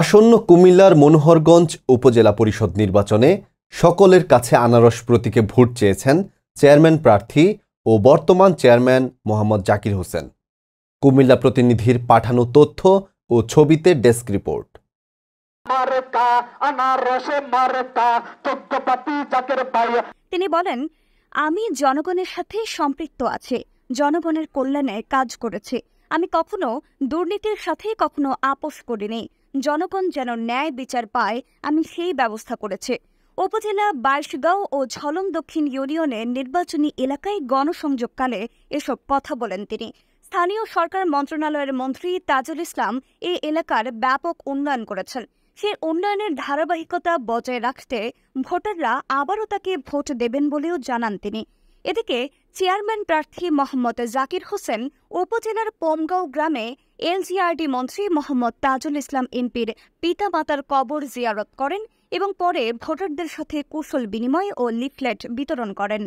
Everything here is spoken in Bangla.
আসন্ন কুমিল্লার মনোহরগঞ্জ উপজেলা পরিষদ নির্বাচনে সকলের কাছে আনারস প্রতীকে ভোট চেয়েছেন চেয়ারম্যান প্রার্থী ও বর্তমান চেয়ারম্যান মোহাম্মদ জাকির হোসেন কুমিল্লা প্রতিনিধির পাঠানো তথ্য ও ছবিতে ডেস্ক রিপোর্ট তিনি বলেন আমি জনগণের সাথে সম্পৃক্ত আছি জনগণের কল্যাণে কাজ করেছি আমি কখনো দুর্নীতির সাথে কখনো আপোষ করিনি জনগণ যেন ন্যায় বিচার পায় আমি সেই ব্যবস্থা করেছি উপজেলা বাইশগাঁও ও ঝলম দক্ষিণ ইউনিয়নের নির্বাচনী এলাকায় গণসংযোগকালে এসব কথা বলেন তিনি স্থানীয় সরকার মন্ত্রণালয়ের মন্ত্রী তাজুল ইসলাম এই এলাকার ব্যাপক উন্নয়ন করেছেন সে উন্নয়নের ধারাবাহিকতা বজায় রাখতে ভোটাররা আবারও তাকে ভোট দেবেন বলেও জানান তিনি এদিকে চেয়ারম্যান প্রার্থী মোহাম্মদ জাকির হোসেন উপজেলার পোমগাঁও গ্রামে এলজিআরডি মন্ত্রী মোহাম্মদ তাজুল ইসলাম এমপির মাতার কবর জিয়ারত করেন এবং পরে ভোটারদের সাথে কুশল বিনিময় ও লিফলেট বিতরণ করেন